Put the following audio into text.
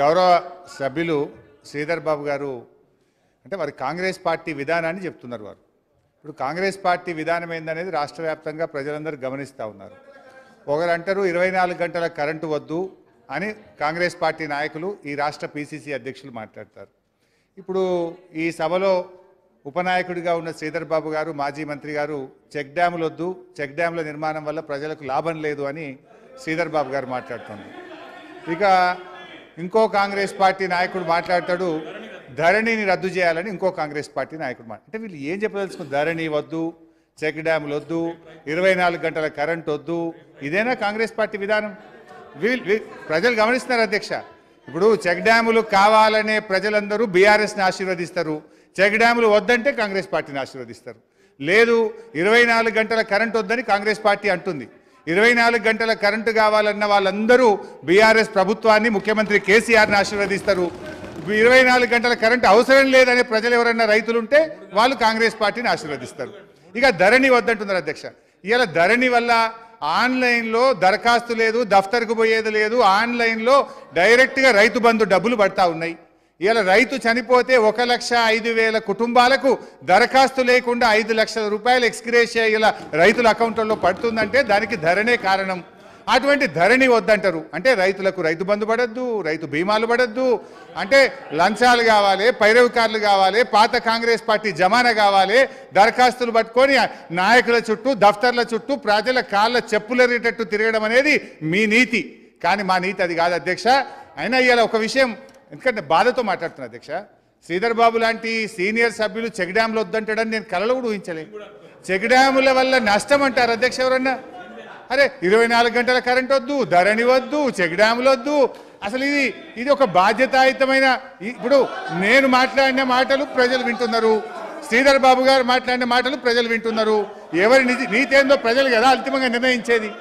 గౌరవ సభ్యులు శ్రీధర్ బాబు గారు అంటే వారి కాంగ్రెస్ పార్టీ విధానాన్ని చెప్తున్నారు వారు ఇప్పుడు కాంగ్రెస్ పార్టీ విధానం ఏందనేది రాష్ట్ర వ్యాప్తంగా ప్రజలందరూ గమనిస్తూ ఉన్నారు ఒకరు అంటారు ఇరవై గంటల కరెంటు వద్దు అని కాంగ్రెస్ పార్టీ నాయకులు ఈ రాష్ట్ర పీసీసీ అధ్యక్షులు మాట్లాడతారు ఇప్పుడు ఈ సభలో ఉపనాయకుడిగా ఉన్న శ్రీధర్ బాబు గారు మాజీ మంత్రి గారు చెక్ డ్యాములు వద్దు చెక్ డ్యాముల నిర్మాణం వల్ల ప్రజలకు లాభం లేదు అని శ్రీధర్ బాబు గారు మాట్లాడుతున్నారు ఇక ఇంకో కాంగ్రెస్ పార్టీ నాయకుడు మాట్లాడతాడు ధరణిని రద్దు చేయాలని ఇంకో కాంగ్రెస్ పార్టీ నాయకుడు అంటే వీళ్ళు ఏం చెప్పదలుచుకుని ధరణి వద్దు చెక్ డ్యాములు వద్దు ఇరవై నాలుగు గంటల కరెంట్ వద్దు ఇదేనా కాంగ్రెస్ పార్టీ విధానం ప్రజలు గమనిస్తున్నారు అధ్యక్ష ఇప్పుడు చెక్ డ్యాములు కావాలనే ప్రజలందరూ బీఆర్ఎస్ని ఆశీర్వదిస్తారు చెక్ డ్యాములు వద్దంటే కాంగ్రెస్ పార్టీని ఆశీర్వదిస్తారు లేదు ఇరవై గంటల కరెంట్ వద్దని కాంగ్రెస్ పార్టీ అంటుంది ఇరవై నాలుగు గంటల కరెంటు కావాలన్న వాళ్ళందరూ బీఆర్ఎస్ ప్రభుత్వాన్ని ముఖ్యమంత్రి కేసీఆర్ని ఆశీర్వదిస్తారు ఇరవై నాలుగు గంటల కరెంటు అవసరం లేదనే ప్రజలు ఎవరైనా రైతులుంటే వాళ్ళు కాంగ్రెస్ పార్టీని ఆశీర్వదిస్తారు ఇక ధరణి వద్దంటున్నారు అధ్యక్ష ఇలా ధరణి వల్ల ఆన్లైన్లో దరఖాస్తు లేదు దఫ్తర్కు పోయేది లేదు ఆన్లైన్లో డైరెక్ట్గా రైతు బంధు డబ్బులు పడతా ఉన్నాయి ఇలా రైతు చనిపోతే ఒక లక్ష ఐదు వేల కుటుంబాలకు దరఖాస్తు లేకుండా ఐదు లక్షల రూపాయలు ఎక్స్గ్రేషియా ఇలా రైతుల అకౌంట్లలో పడుతుందంటే దానికి ధరనే కారణం అటువంటి ధరణి వద్దంటారు అంటే రైతులకు రైతు బంధు పడద్దు రైతు బీమాలు పడద్దు అంటే లంచాలు కావాలి పైరవికారులు కావాలి పాత కాంగ్రెస్ పార్టీ జమానా కావాలి దరఖాస్తులు పట్టుకొని నాయకుల చుట్టూ దఫ్తర్ల చుట్టూ ప్రజల కాళ్ళ చెప్పులరేటట్టు తిరగడం అనేది మీ నీతి కానీ మా నీతి అది కాదు అధ్యక్ష అయినా ఇవాళ ఒక విషయం ఎందుకంటే బాధతో మాట్లాడుతున్నా అధ్యక్ష శ్రీధర్ బాబు లాంటి సీనియర్ సభ్యులు చెక్ వద్దంటాడని నేను కలలు కూడా ఊహించలే చెక్ డ్యాముల వల్ల నష్టం అంటారు అధ్యక్ష ఎవరన్నా అరే ఇరవై నాలుగు గంటల కరెంట్ వద్దు ధరణి వద్దు చెక్ డ్యాములు వద్దు అసలు ఇది ఇది ఒక బాధ్యతాయుతమైన ఇప్పుడు నేను మాట్లాడిన మాటలు ప్రజలు వింటున్నారు శ్రీధర్ బాబు గారు మాట్లాడిన మాటలు ప్రజలు వింటున్నారు ఎవరి నీతి ఏందో ప్రజలు కదా అంతిమంగా నిర్ణయించేది